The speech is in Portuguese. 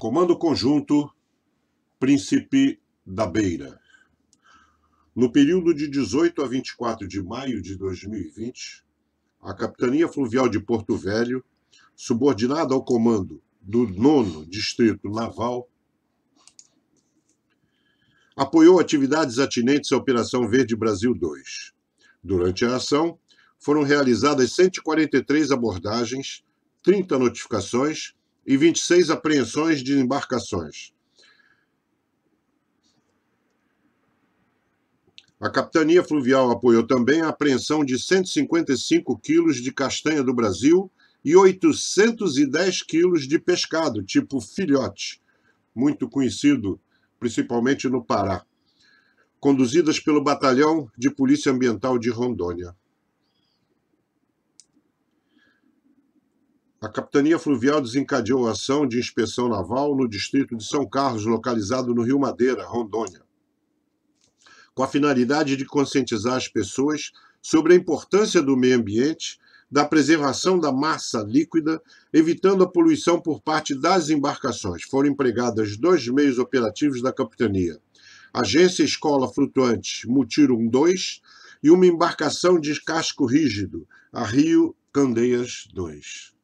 Comando Conjunto Príncipe da Beira. No período de 18 a 24 de maio de 2020, a Capitania Fluvial de Porto Velho, subordinada ao comando do 9 Distrito Naval, apoiou atividades atinentes à Operação Verde Brasil 2. Durante a ação, foram realizadas 143 abordagens, 30 notificações e 26 apreensões de embarcações. A Capitania Fluvial apoiou também a apreensão de 155 quilos de castanha do Brasil e 810 quilos de pescado, tipo filhote, muito conhecido principalmente no Pará, conduzidas pelo Batalhão de Polícia Ambiental de Rondônia. a Capitania Fluvial desencadeou a ação de inspeção naval no distrito de São Carlos, localizado no Rio Madeira, Rondônia, com a finalidade de conscientizar as pessoas sobre a importância do meio ambiente, da preservação da massa líquida, evitando a poluição por parte das embarcações. Foram empregados dois meios operativos da capitania: Agência Escola Flutuante Mutirum 2 e uma embarcação de casco rígido, a Rio Candeias 2.